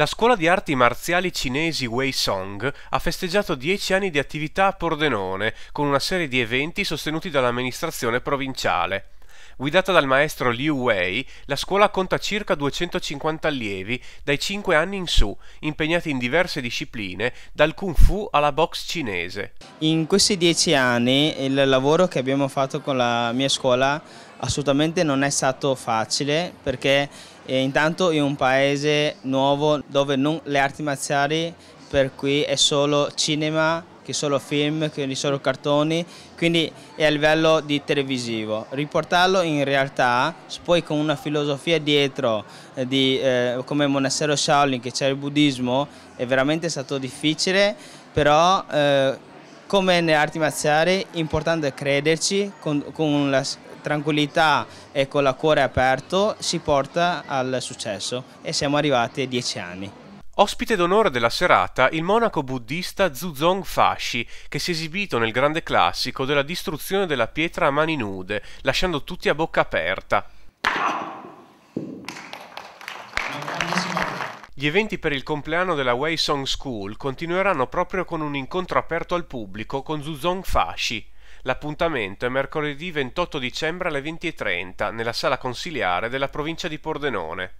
La scuola di arti marziali cinesi Wei Song ha festeggiato dieci anni di attività a Pordenone con una serie di eventi sostenuti dall'amministrazione provinciale. Guidata dal maestro Liu Wei, la scuola conta circa 250 allievi dai 5 anni in su, impegnati in diverse discipline, dal kung fu alla box cinese. In questi dieci anni il lavoro che abbiamo fatto con la mia scuola Assolutamente non è stato facile perché eh, intanto in un paese nuovo dove non le arti marziali per cui è solo cinema, che solo film, che solo cartoni, quindi è a livello di televisivo. Riportarlo in realtà, poi con una filosofia dietro, eh, di, eh, come Monastero Shaolin, che c'è il buddismo, è veramente stato difficile, però eh, come nelle arti marziali, importante crederci con, con la tranquillità e con la cuore aperto si porta al successo e siamo arrivati ai dieci anni. Ospite d'onore della serata il monaco buddista Zuzong Fashi, che si è esibito nel grande classico della distruzione della pietra a mani nude, lasciando tutti a bocca aperta. Gli eventi per il compleanno della Wei Song School continueranno proprio con un incontro aperto al pubblico con Zuzong Fashi. L'appuntamento è mercoledì 28 dicembre alle 20.30 nella sala consiliare della provincia di Pordenone.